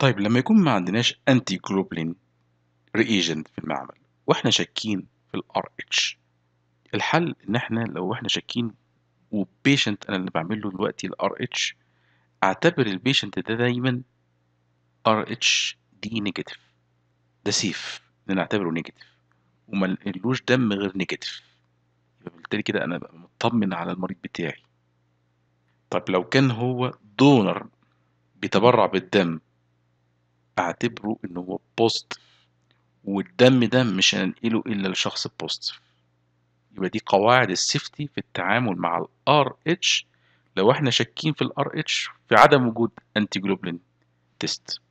طيب لما يكون ما عندناش انتي جلوبلين ريجنت في المعمل واحنا شاكين في الار اتش الحل ان احنا لو احنا شاكين وبيشنت انا اللي بعمل له دلوقتي الار اتش اعتبر البيشنت ده دايما ار اتش دي نيجاتيف ده سيف نعتبره نيجاتيف وما نقلوش دم غير نيجاتيف يبقى بالتالي كده انا بقى مطمن على المريض بتاعي طب لو كان هو دونر بيتبرع بالدم بعتبره ان هو بوست والدم ده مش هننقله الا لشخص بوست يبقى دي قواعد السيفتي في التعامل مع الار اتش لو احنا شاكين في الار اتش في عدم وجود انتي جلوبلين تيست